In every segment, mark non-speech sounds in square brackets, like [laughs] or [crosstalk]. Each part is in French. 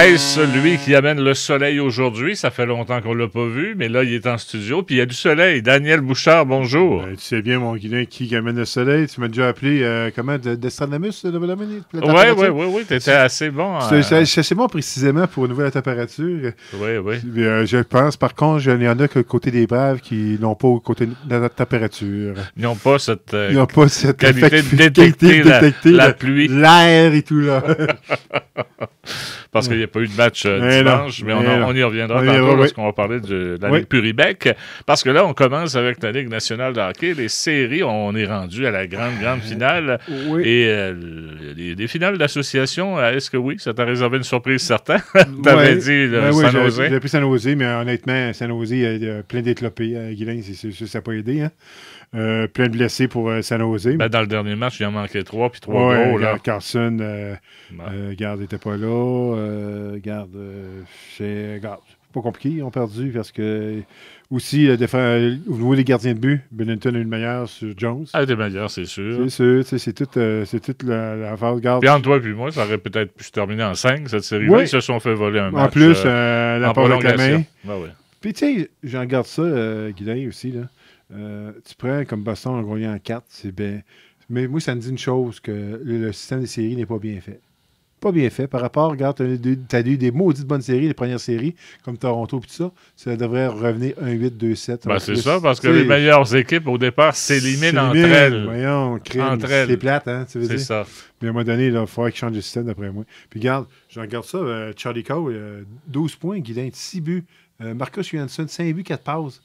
Hey, celui qui amène le soleil aujourd'hui? Ça fait longtemps qu'on ne l'a pas vu, mais là, il est en studio, puis il y a du soleil. Daniel Bouchard, bonjour. Ben, tu sais bien, mon guilain, qui amène le soleil? Tu m'as déjà appelé, euh, comment, d'Estranamus, de, euh, de, bonne Oui, oui, oui, oui, t'étais assez bon. Euh, c'est assez bon précisément pour une nouvelle température. Oui, oui. je pense, par contre, il y en a que côté des braves qui n'ont pas au côté de la température. Ils n'ont pas cette, Ils n'ont pas cette qualité de détecter, la, la pluie. L'air et tout, là. [laughs] [laughs] parce qu'il n'y a pas eu de match euh, dimanche, mais, on, y reviendra on tantôt va, lorsqu'on va parler de la Ligue Puribec. Parce que là, on commence avec la Ligue nationale de hockey. Les séries, on est rendu à la grande, grande finale. Et euh, les, finales d'association, euh, est-ce que oui, ça t'a réservé une surprise certaine? [laughs] T'avais dit ben oui, San Jose. pris San Jose, mais honnêtement, San Jose, il y a plein Guilin Guilain, ça n'a pas aidé. Hein? Euh, plein de blessés pour euh, San Jose. Ben, dans le dernier match, il en manquait trois, puis trois ouais, Là. Carson, euh, garde n'était pas là. garde, c'est pas compliqué. Ils ont perdu parce que aussi, au niveau des gardiens de but, Bennington a une meilleure sur Jones. Ah, des meilleure, c'est sûr. C'est sûr, c'est toute, la, la phase garde. Puis entre toi et moi, ça aurait peut-être pu se terminer en 5, cette série-là. Oui. Ils se sont fait voler un en match. en plus, la part de la main. Puis tu sais, j'en garde ça, Guilain, aussi. Là. Euh, tu prends comme baston en gros en 4, c'est bien. Mais moi, ça me dit une chose, que le, système des séries n'est pas bien fait. Pas bien fait. Par rapport, regarde, tu as, eu des maudites bonnes séries, les premières séries, comme Toronto et tout ça. Ça devrait revenir 1-8-2-7. Ben, c'est ça, parce que les meilleures équipes, au départ, s'éliminent entre elles. Voyons, C'est plate, hein, C'est ça. Mais à un moment donné, là, il faudrait qu'ils changent de système, d'après moi. Puis regarde, je regarde ça, euh, Charlie Cole, 12 euh, points, Guilain, 6 buts. Marcus Johansson, 5 buts, 4 passes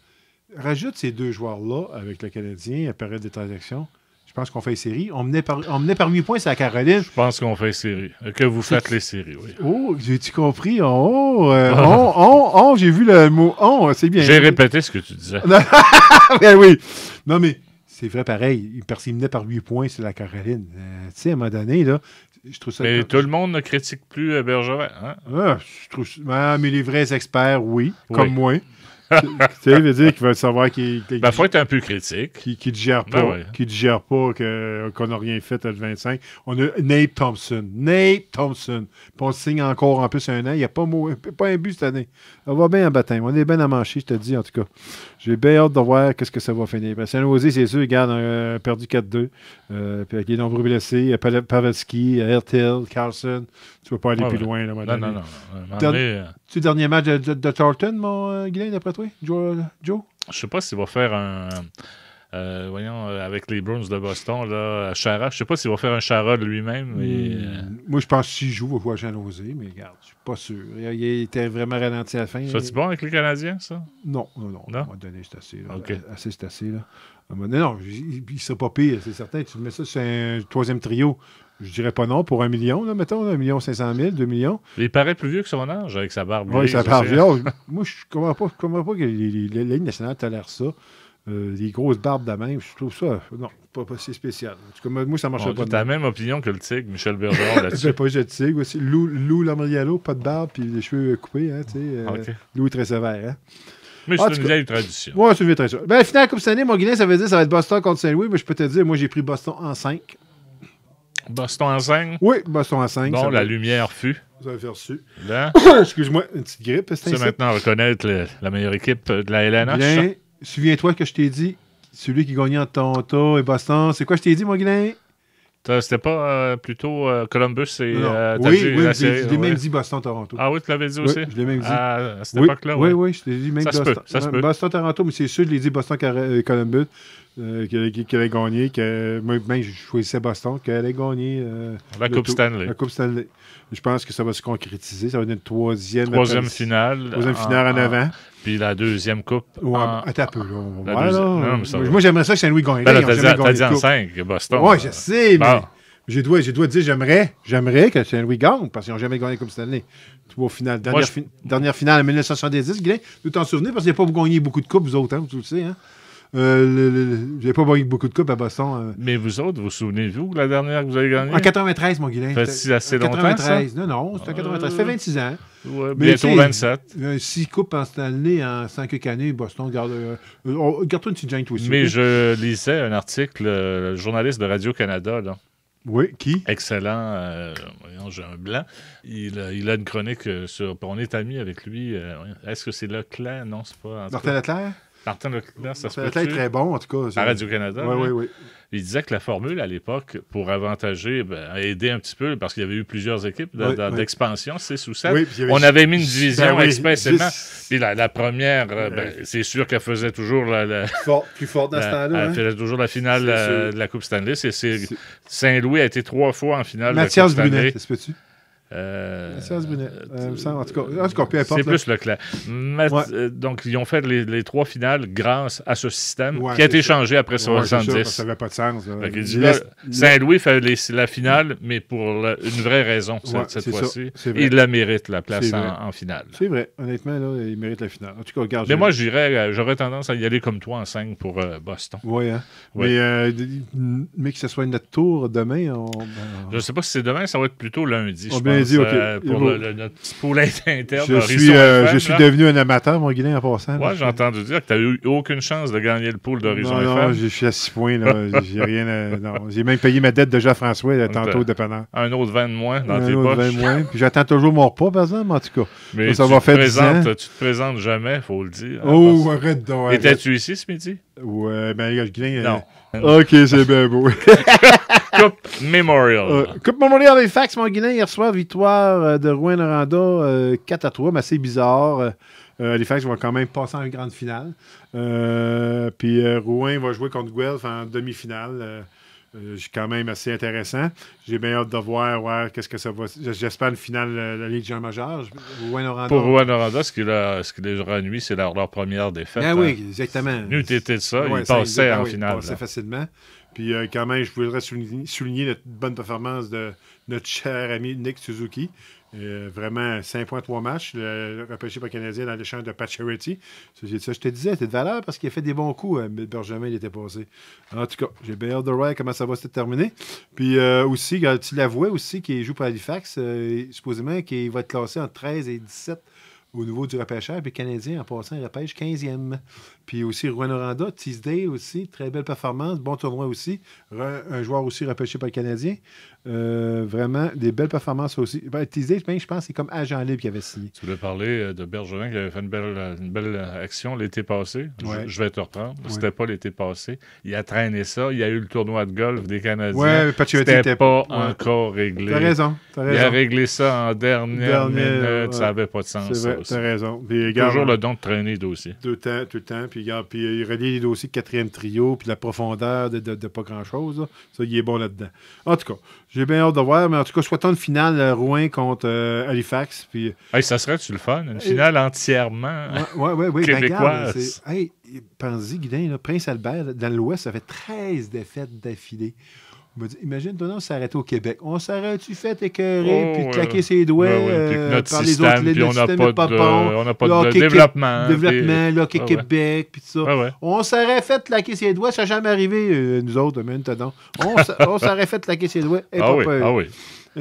rajoute ces deux joueurs-là avec le Canadien à période des transactions. Je pense qu'on fait une série. On menait, par, on points sur la Caroline. Je pense qu'on fait une série. Que vous faites les séries, oui. Oh, j'ai-tu compris? Oh, euh, ah. on, oh, oh, oh, j'ai vu le mot on, c'est bien. J'ai répété ce que tu disais. [laughs] Ben oui. Non, mais c'est vrai pareil. Parce qu'il menait par 8 points, c'est la Caroline. Euh, tu sais, à un moment donné, là, je trouve ça. Mais tout le monde ne critique plus euh, Bergeron Hein? Ah, je trouve... Ah, mais les vrais experts, oui. comme moi tu veut dire qu'il veut savoir qu'il. Ben, faut être un peu critique. Qu'il ne gère ben pas. qu'on n'a rien fait à 25. On a Nate Thompson. Nate Thompson. on signe encore en plus un an. Il n'y a pas, un but cette année. On va bien en baptême. On est bien à mancher, je te dis, en tout cas. J'ai bien hâte de voir qu'est-ce que ça va finir. saint ben, San c'est sûr, garde un perdu 4-2. Il euh, puis avec les nombreux blessés, euh, Pavelski, euh, Ertel, Carlson. Tu ne vas pas aller ah plus loin, là, Non, non, non. C'est le dernier match de, de, mon euh, Guilain, d'après toi, Joe? Euh, Joe? Je sais pas s'il va faire un. Euh, voyons, euh, avec les Bruins de Boston, là, Chara. Je sais pas s'il va faire un Chara de lui-même. Hmm. Moi, je pense que s'il joue, il va pouvoir jean mais regarde, je suis pas sûr. Il, était vraiment ralenti à la fin. C'est-tu bon avec les Canadiens, ça? Non, non, non. On va donné, c'est assez. Là. Assez, c'est assez, là. Non, non, il ne serait pas pire, c'est certain. Tu mets ça, c'est un troisième trio je dirais pas non pour un million, là, mettons, un million cinq cent mille, deux millions. Il paraît plus vieux que son âge avec sa barbe. Oui, sa barbe. [laughs] Oh, moi, je comprends pas, comprends pas que la Ligue nationale tolère ça. Euh, les grosses barbes de même, je trouve ça, non, pas, pas si spécial. En moi, ça marche pas. Tu as la même opinion que le Tigre, Michel [laughs] Bergeron, là-dessus. pas eu de Tigre aussi. Lou, Lou pas de barbe, puis les cheveux coupés, hein, euh, Lou est très sévère, hein. Mais c'est une vieille tradition. Oui, c'est une vieille tradition. Ben, finalement, comme cette année, mon ça veut dire ça va être Boston contre Saint-Louis, mais je peux te dire, moi, j'ai pris Boston en cinq. Boston bah, en 5? Oui, Boston bah, en 5. Bon, la lumière fut. Vous avez reçu. [coughs] Excuse-moi, une petite grippe. C'est maintenant reconnaître la meilleure équipe de la LNH. Bien, souviens-toi que je t'ai dit, celui qui gagnait en Toronto et Boston, c'est quoi je t'ai dit, mon Guilain? C'était pas euh, plutôt euh, Columbus et. Euh, oui, oui, je l'ai même dit Boston-Toronto. Ah oui, tu l'avais dit aussi je l'ai même dit. ah à cette oui, là oui. Oui, je l'ai dit même Boston-Toronto, mais c'est sûr, je l'ai dit Boston-Columbus qui, qui, allait gagner. Que, moi, ben, je choisissais Boston, qui allait gagner. la Coupe Stanley. La Coupe Stanley. Je pense que ça va se concrétiser. Ça va être une troisième. Troisième finale. Troisième finale en avant puis la deuxième coupe. Ouais, attends un peu. moi, j'aimerais ça que Saint-Louis gagne. Ben, t'as dit, en 5, Boston. Oui, je sais, mais je dois, dois dire, j'aimerais, j'aimerais que Saint-Louis gagne parce qu'ils n'ont jamais gagné comme cette année. Dernière, dernière finale en 1970, Glenn, Vous t'en souvenez parce qu'il vous a pas gagné beaucoup de coupes, vous autres, hein, vous le savez. Hein? Euh, J'ai pas gagné beaucoup de coupes à Boston. Euh. Mais vous autres, vous souvenez-vous de la dernière que vous avez gagnée? En 93, mon Guilain. C'est assez 93. Non, non, c'était en 93. Ça fait 26 euh, ans. Ouais, bientôt 27. six coupes en cette année, en 5 années, Boston garde. Euh, garde-toi une petite aussi. Mais je lisais un article, le journaliste de Radio-Canada, là. Oui, qui? Excellent. Voyons, j'ai un blanc. Il, il, a une chronique sur. On est amis avec lui. Est-ce que c'est Leclerc? Non, c'est pas. Martin Leclerc? Martin ça se peut être très bon, en tout cas. À Radio-Canada. Oui, oui, hein? oui. Il disait que la formule, à l'époque, pour avantager, ben, aider un petit peu, parce qu'il y avait eu plusieurs équipes d'expansion, c'est sous ça. On avait mis une ben division ben, expressément. Puis la, première, euh, ben, c'est sûr qu'elle faisait toujours la... la... plus forte dans [laughs] ce temps Elle hein? faisait toujours la finale euh, de la Coupe Stanley. Saint-Louis a été trois fois en finale Mathias de la Coupe Brunet, Stanley. Mathias euh, c'est euh, euh, en tout cas, C'est plus le clair. Euh, donc, ils ont fait les, trois finales grâce à ce système qui a été changé après 70. ça n'avait pas de sens. Saint-Louis fait la finale, mais pour une vraie raison cette, fois-ci. Il la mérite, la place en, finale. C'est vrai. Honnêtement, là, il mérite la finale. En tout cas, regarde. Mais moi, j'irais, j'aurais tendance à y aller comme toi en 5 pour Boston. Oui, hein. Mais, que ce soit notre tour demain. Ben, je ne sais pas si c'est demain, ça va être plutôt lundi. je pense. Euh, pour notre petit [laughs] interne. Euh, je suis, je suis devenu un amateur, mon Guilain, en passant. Oui, j'ai entendu dire que tu n'as eu aucune chance de gagner le pool d'Horizon non, FM. Non, je suis à six points. [laughs] Euh, j'ai même payé ma dette de Jean-François tantôt dépendant. Un autre 20 de moins dans un autre 20 de moins. Puis j'attends toujours mon repas, par exemple, en tout cas. Mais tu, te présentes, tu te présentes jamais, il faut le dire. Hein, oh, arrête donc. Étais-tu ici ce midi? Oui, ben, Guilain. Non. [laughs] OK, c'est bien beau. [laughs] Coupe Memorial. Euh, coupe Memorial avec Fax, mon hier soir, victoire euh, de Rouen Noranda, 4 euh, à 3, mais c'est bizarre. les Fax vont quand même passer en grande finale. puis Rouen va jouer contre Guelph en demi-finale c'est euh, quand même assez intéressant. J'ai bien hâte de voir qu'est-ce que ça va. J'espère une finale euh, de la Ligue Jean Major. Pour Rouen Oranda, ce qu'il ce qui les c'est leur, première défaite. Ben hein. oui, exactement. Hein. était ça, ouais, ils en finale. Ils facilement. Puis euh, quand même, je voudrais souligner, souligner, la bonne performance de notre cher ami Nick Suzuki. Euh, vraiment, 5.3 matchs, le, repêché par le Canadien dans l'échange de Pacioretty. C'est ça, je te disais, c'était de valeur parce qu'il a fait des bons coups. Euh, mais Benjamin, il était passé. En tout cas, j'ai bien hâte de voir comment ça va se terminer. Puis euh, aussi, tu l'avouais aussi, qu'il joue pour Halifax, supposément qu'il va être classé en 13 et 17 au niveau du repêchage. Puis Canadien, en passant, il repêche 15e. Puis aussi Rouen Oranda, Tisdale aussi, très belle performance, bon tournoi aussi. un joueur aussi repêché par le Canadien. Euh, vraiment, des belles performances aussi. Ben, ben, je pense, c'est comme agent libre qui avait signé. Tu voulais parler euh, de Bergeron qui avait fait une belle, euh, action l'été passé. Je, vais te reprendre. C'était pas l'été passé. Il a traîné ça. Il y a eu le tournoi de golf des Canadiens. Ouais, C'était pas encore réglé. T'as raison, raison, Il a réglé ça en dernière, minute. Ça n'avait pas de sens. T'as raison. Toujours le don de traîner les dossiers. Tout le temps, tout le temps. Puis, euh, il relie les dossiers de quatrième trio, puis la profondeur de, pas grand-chose. Ça, il est bon là-dedans. En tout cas, j'ai bien hâte de voir, mais en tout cas, soit une finale euh, Rouen contre euh, Halifax. Puis... ça serait-tu le fun? Une finale entièrement ben, québécoise. regarde, hey, pensez, Guilain, Prince Albert, dans l'Ouest, ça fait 13 défaites d'affilée m'a Imagine, toi, on s'arrêtait au Québec. On s'arrête-tu fait écœurer, oh, puis claquer ses doigts euh, par les autres, puis notre on système pas, de, euh, On n'a pas de développement. Développement, là l'Hockey ah, Québec, puis tout ça. Ah, on s'aurait fait claquer ses doigts, ça n'a jamais arrivé, euh, nous autres, maintenant. On [laughs] s'aurait fait claquer ses doigts. Et ah, ah oui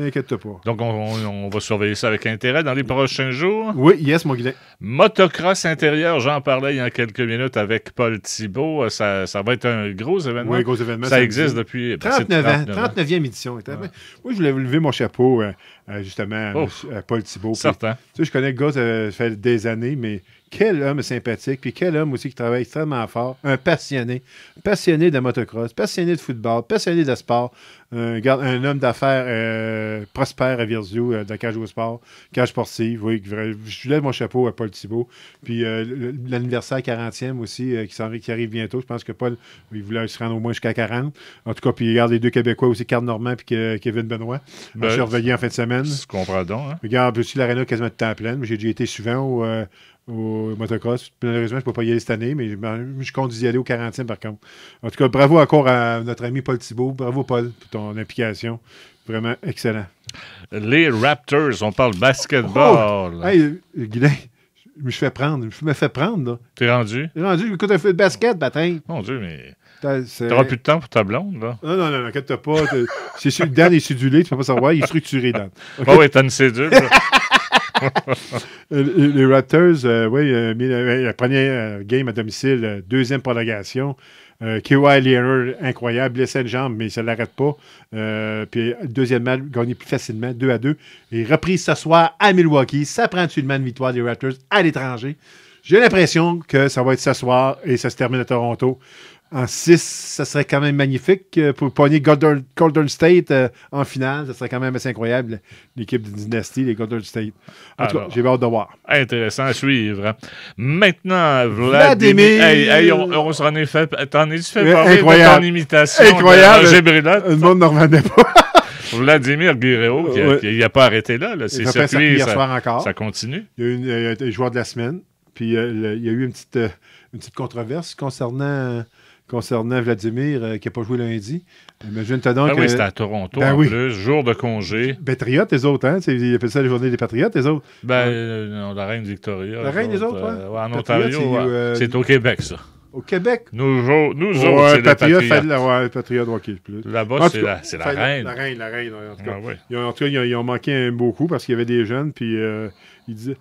inquiète pas. Donc, on, va surveiller ça avec intérêt dans les prochains jours. Oui, yes, mon guidet. Motocross intérieur, j'en parlais il y a quelques minutes avec Paul Thibault. Euh, ça, va être un gros événement. Oui, gros événement. Ça, existe depuis... 39, ben, e édition. Ah. Moi, je voulais lever mon chapeau euh, euh, justement, à oh. euh, Paul Thibault. Certain. Tu sais, je connais le gars, ça fait des années, mais quel homme sympathique, puis quel homme aussi qui travaille extrêmement fort, un passionné, passionné de motocross, passionné de football, passionné de sport, un, un homme d'affaires euh, prospère à Virzio de Cage au Sport, Cage Sportive. Oui, je lève mon chapeau à Paul Thibault. Puis l'anniversaire 40e aussi qui, qui, arrive bientôt. Je pense que Paul, il voulait se rendre au moins jusqu'à 40. En tout cas, puis il regarde les deux Québécois aussi, Carl Normand puis Kevin Benoît. je ben, suis en fin de semaine. Je comprends donc. Hein. Regarde, aussi, l'aréna quasiment de temps plein. J'ai déjà été souvent au, euh, au motocross. Malheureusement, je ne peux pas y aller cette année, mais je compte y aller au 40 par contre. En tout cas, bravo encore à notre ami Paul Thibault. Bravo, Paul, pour ton implication. Vraiment excellent. Les Raptors, on parle basketball. Oh! Hey, Guilain, je me fais prendre. Je me fais prendre, T'es rendu? T'es rendu, écoute un feu de basket, matin. Mon Dieu, mais. T'auras plus de temps pour ta blonde, là. Non, non, non, inquiète pas. C'est sûr Dan est sudulé, tu peux pas savoir, il est structuré, Dan. Okay? Oh, oui, t'as une cédule. [laughs] Euh, euh, les Raptors, euh, oui, la première game à domicile, deuxième prolongation. K.Y. Kawhi incroyable, blessé de jambe, mais ça ne l'arrête pas. puis, deuxième match, gagné plus facilement, 2 à 2. Et reprise ce soir à Milwaukee. Ça prend une de victoire des Raptors à l'étranger. J'ai l'impression que ça va être ce soir et ça se termine à Toronto en 6, ça serait quand même magnifique. Euh, pour pogner Golden, State euh, en finale, ça serait quand même assez incroyable. L'équipe de dynastie, les Golden State. En tout cas, j'ai hâte de voir. Intéressant à suivre. Hein. Maintenant, Vladimir. on, se rendait fait. T'en es-tu fait parler incroyable. de imitation? Incroyable. le monde ne revenait pas. [laughs] Vladimir Guerrero, il n'a pas arrêté là. C'est ça, soir encore. ça continue. Euh, il y a eu un joueur de la semaine. Puis il y a eu une petite, une petite controverse concernant concernant Vladimir euh, qui n'a pas joué lundi. je Imagine-toi donc. Ah oui, c'était à Toronto ben en plus, jour de congé. Patriotes, les autres, hein? Ils appellent ça la journée des Patriotes, les autres. Ben, euh, non, la Reine Victoria. La Reine des autres, euh, ouais. en Ontario, c'est au Québec, ça. Au Québec. Nous, autres, nous ouais, autres, c'est patriotes, patriotes. La, ouais, patriotes, okay, plus. Là-bas, c'est la, la, reine. La reine, la reine. En tout cas, ah, ouais. ils, ont, en tout cas ils, ont, ils, ont, manqué beaucoup parce qu'il y avait des jeunes, puis euh, ils disaient...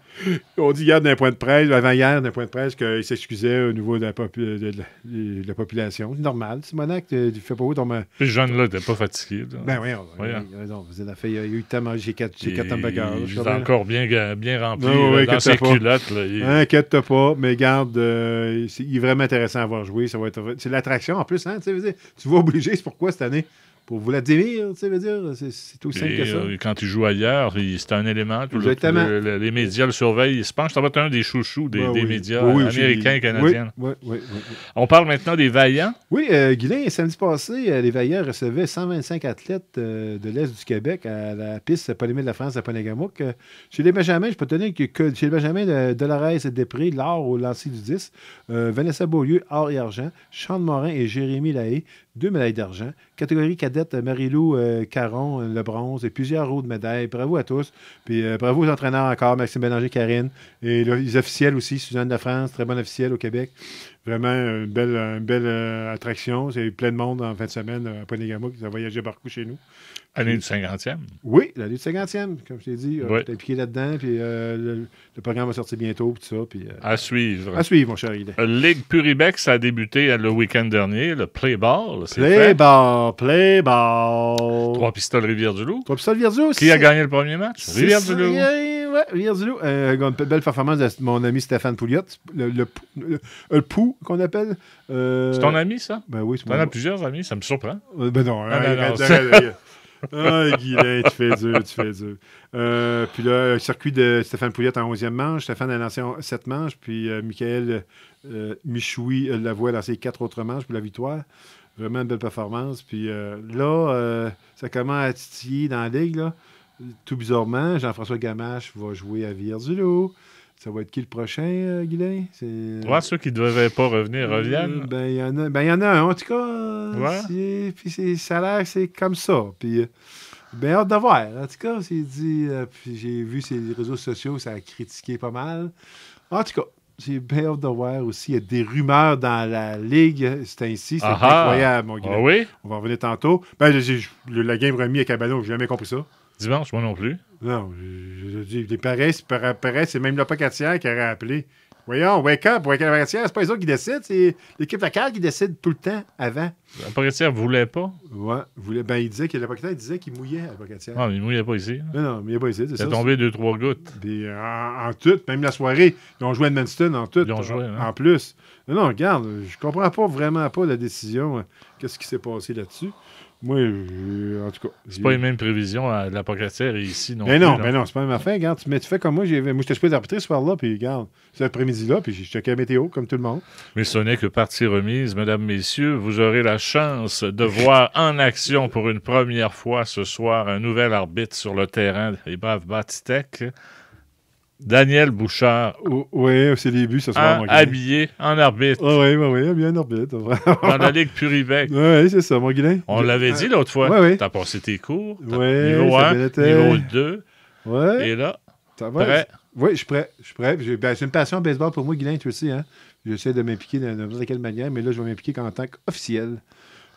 On dit hier d'un point de presse, avant hier d'un point de presse, qu'ils s'excusaient au niveau de la, popu... de la, de la population. C'est normal, Simonac, tu euh, fais pas où ton... Euh, Ces jeunes-là t'es pas fatigué. Là. Ben oui, on, ouais, on, on faisait Il y a eu tellement, j'ai quatre, j'ai quatre bagage. Il est encore bien, bien rempli non, ben dans ses culottes. Inquiète-toi pas, mais garde, euh, il est vraiment intéressant intéressant à voir jouer. Ça va être... C'est l'attraction en plus, hein? Tu, tu vas obliger, c'est pourquoi cette année pour Vladimir, hein, tu sais, dire, c'est aussi simple que ça. Euh, quand tu joues ailleurs, c'est un élément. les médias le surveillent. Je pense que ça va être un des chouchous des, médias américains et canadiens. On parle maintenant des Vaillants. Oui, euh, samedi passé, euh, les Vaillants recevaient 125 athlètes euh, de l'Est du Québec à la piste Polymée de la France à Ponagamouk. chez les Benjamins, je peux te que, chez les Benjamins, de Dolores et Després, l'or au lancer du 10, Vanessa Beaulieu, or et argent, Sean Morin et Jérémy Lahaye, deux médailles d'argent. Catégorie cadette, euh, Marie-Lou euh, Caron, euh, le bronze et plusieurs autres médailles. Bravo à tous. Puis bravo aux entraîneurs encore, Maxime Bélanger, Karine, et les officiels aussi, Suzanne de France, très bonne officielle au Québec vraiment une belle, une belle y euh, attraction. C'est plein de monde en fin de semaine euh, à Ponegamo qui a voyagé partout chez nous. L'année du 50e. Oui, l'année du 50e, comme je t'ai dit. J'étais euh, piqué là-dedans. Puis le, programme va sortir bientôt. ça, à suivre. À suivre, mon cher La Ligue Puribex a débuté le week-end dernier, le Play Ball. Play Ball, Play Trois pistoles Rivière-du-Loup. Trois pistoles Rivière-du-Loup. Qui a gagné le premier match? Rivière-du-Loup ouais, du Euh, une belle performance de mon ami Stéphane Pouliot. Le, Pou, qu'on appelle. Euh, c'est ton ami, ça? Ben oui, c'est mon ami. T'en as plusieurs amis, ça me surprend. Euh, ben non, hein, ah, non, non, ah, tu fais dur, tu fais dur. Euh, puis là, circuit de Stéphane Pouliot en 11e manche. Stéphane a lancé 7 manches. Puis euh, Michael Michoui Lavoie a lancé 4 autres manches pour la victoire. Vraiment une belle performance. Puis là, ça commence à titiller dans la ligue. Là tout bizarrement, Jean-François Gamache va jouer à villers du Ça va être qui le prochain, euh, Guilain? Euh, ouais, ceux qui ne devaient pas revenir euh, reviennent. ben, il y, en a, ben, y en a un, en tout cas. Puis ça a l'air c'est comme ça. Puis, euh, ben, hâte de voir. En tout cas, c'est dit. j'ai vu ses réseaux sociaux, ça a critiqué pas mal. En tout cas, j'ai bien hâte de voir aussi. Il y a des rumeurs dans la ligue. C'est ainsi. C'est ah ah! incroyable, mon Guilain. Ah oui? On va en revenir tantôt. Ben, la game remis à Cabano, j'ai jamais compris ça. Dimanche, moi non plus. Non, je, dis, les pareils, c'est même le pocatière qui aurait appelé. Voyons, wake up, wake up, c'est pas les autres qui décident, c'est l'équipe locale qui décide tout le temps avant. Pocatière voulait pas. Ouais, voulait, ben il disait que le Pocatière disait qu'il mouillait à Pocatière. Non, ah, mais il mouillait pas ici. Non, non, mais il a pas ici, c'est Il a tombé deux, trois gouttes. en, tout, même la soirée, ils ont joué à Edmundston en tout. Ils ont joué, hein. En plus. Non, non, regarde, je comprends pas vraiment pas la décision, hein, qu'est-ce qui s'est passé là-dessus. Oui, en tout cas. C'est pas les mêmes prévisions à l'apocatière et ici, non? Mais non, mais non, c'est pas la même affaire. Regarde, tu, mais tu fais comme moi, j'ai, moi j'étais supposé arbitrer ce soir-là, puis regarde, cet après-midi-là, puis j'ai checké la météo, comme tout le monde. Mais ce n'est que partie remise, mesdames, messieurs. Vous aurez la chance de voir [laughs] en action pour une première fois ce soir un nouvel arbitre sur le terrain des braves Batistec. Daniel Bouchard. Oh, oui, c'est les buts, ça sera Habillé en arbitre. Oh, oui, oui, oui, habillé en arbitre. En la Ligue Purivec. Oui, c'est ça, mon Guilin. On l'avait dit l'autre fois. Oui, oui. T'as passé tes cours. Ouais, niveau 1, niveau 2. Ouais. Et là, prêt. Oui, je suis prêt. Je suis prêt. Ben, c'est une passion baseball pour moi, Guilin, tu sais. Hein? J'essaie de m'impliquer de n'importe quelle manière, mais là, je vais m'impliquer en tant qu'officiel.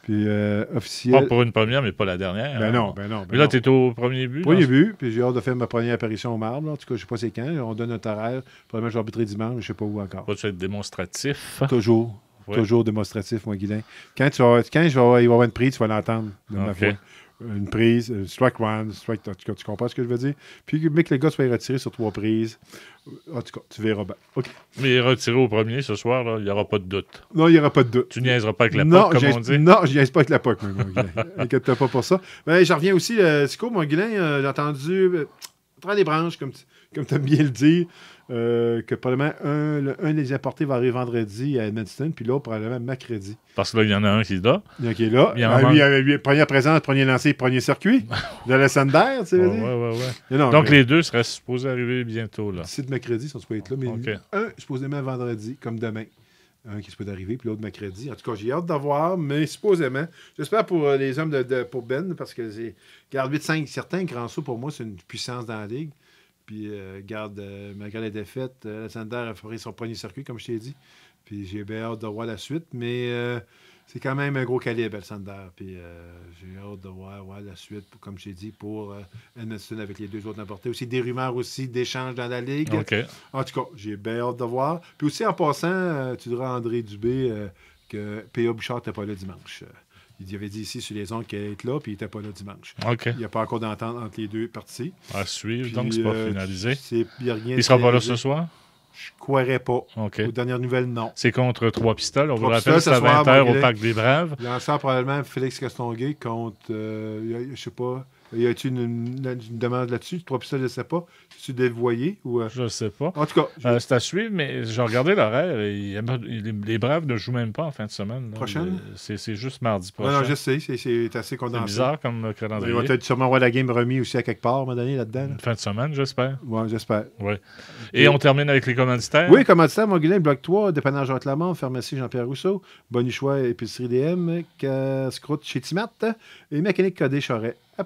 Puis euh, officiel. Pas ah, pour une première, mais pas la dernière. Ben hein. non, ben non. Ben mais là, tu es au premier but. Premier but, puis j'ai hâte de faire ma première apparition au marbre. En tout cas, je ne sais pas c'est quand. On donne notre horaire. Probablement, je vais arbitrer dimanche, mais je ne sais pas où encore. Pas être démonstratif. Toujours. Toujours démonstratif, moi, Guilain. Quand, tu vas, quand je vais, il va y avoir une prix, tu vas l'entendre de ma une prise, un euh, strike one, strike, tu, tu, comprends ce que je veux dire? Puis, mais que le gars soit retiré sur trois prises. Euh, en tout cas, tu verras bien. il Mais retiré au premier ce soir, là, il n'y aura pas de doute. Non, il n'y aura pas de doute. Tu niaiseras pas avec la non, comme on dit. Non, je niaise pas avec la POC, mon [laughs] Inquiète-toi pas pour ça. Mais ben, j'en reviens aussi, euh, Sico, mon Guilain, euh, j'ai entendu. prends les branches, comme tu comme tu as bien le dire, euh, que probablement un, des apportés va arriver vendredi à Edmonton, puis l'autre probablement mercredi. Parce que là, il y en a un qui est là. Il y en a qui est là. Il y en ah, a un... Euh, première présence, premier lancé, premier circuit. [laughs] de la Sander. tu sais. Ouais, ouais, ouais, oui. Donc les deux seraient supposés arriver bientôt. là. C'est de mercredi, ça sont supposés être là, mais un supposément vendredi, comme demain. Un qui se peut arriver, puis l'autre mercredi. En tout cas, j'ai hâte d'avoir, mais supposément, j'espère pour euh, les hommes de, de, pour Ben, parce que c'est 8-5, certains, saut pour moi, c'est une puissance dans la ligue. Puis, garde, malgré la défaite, euh, euh, euh a fait son premier circuit, comme je t'ai dit. Puis, j'ai bien hâte de voir la suite, mais euh, c'est quand même un gros calibre, Alexander. Puis, j'ai hâte de voir la suite, comme je t'ai dit, pour Edmondson avec les deux autres emportés. Aussi, des rumeurs aussi d'échanges dans la Ligue. En tout cas, j'ai bien hâte de voir. Puis aussi, en passant, tu diras André Dubé que P.A. Bouchard n'était pas là dimanche. Il avait dit ici sur les ondes qu'il allait être là, puis il n'était pas là dimanche. Il n'y a pas encore d'entente entre les deux parties. À suivre, donc, donc c'est pas euh, finalisé. il ne sera pas là ce soir? Je ne croirais pas. Dernière nouvelle, non. C'est contre trois pistoles. On trois vous rappelle, c'est à 20h au Parc des Braves. L'ensemble, probablement, Félix Castonguay contre, je euh, je sais pas, y a t une, une, demande là-dessus? Trois personnes je ne sais pas. Tu dévoyé ou. Euh? Je ne sais pas. En tout cas. Je... Euh, c'est à suivre, mais j'ai regardé l'horaire. les, Braves ne jouent même pas en fin de semaine. Prochain. C'est juste mardi prochain. Non, je sais. C'est assez condensé. C'est bizarre comme euh, calendrier. Il va être sûrement avoir la game remis aussi à quelque part, à là-dedans. Fin de semaine, j'espère. Oui, j'espère. Ouais. Et, on termine avec les commanditaires. Oui, commanditaires, Montguilin, Bloc 3, Dépannage Jacques Lamont, Pharmacie Jean-Pierre Rousseau, Bonichois, Épicerie DM, casse chez Timat et Mécanique Codé Choret à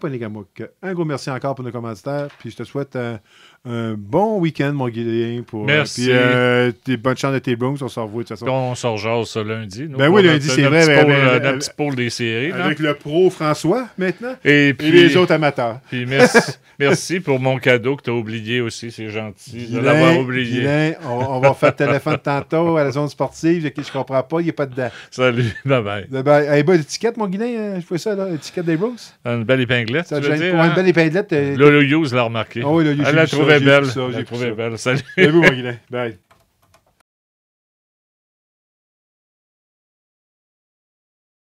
Un gros merci encore pour nos commentaires. puis je te souhaite un, euh, un bon week-end, mon Guilin. Pour, euh, Merci. Euh, bonne chance de tes Broncos. On se revoit de toute façon. on sort genre ça lundi. ben oui, lundi, c'est vrai. C'est pour ben, pôle, ben, euh, petit pôle des séries. Avec le pro François, maintenant. Et, puis, les autres amateurs. Puis merci, [laughs] pour mon cadeau que tu as oublié aussi. C'est gentil de l'avoir oublié. on, va faire téléphone tantôt à la zone sportive. Je, ne comprends pas, il a pas dedans. Salut, bye-bye. elle est bonne étiquette, mon Guilin. Je fais ça, l'étiquette des Broncos. Une belle épinglette. Ça, tu veux dire, Une hein? belle épinglette. le l'a remarqué. Oh, oui, le trouvé belle. Je l'ai trouvée belle. Salut. Debout, Guilain. Bye.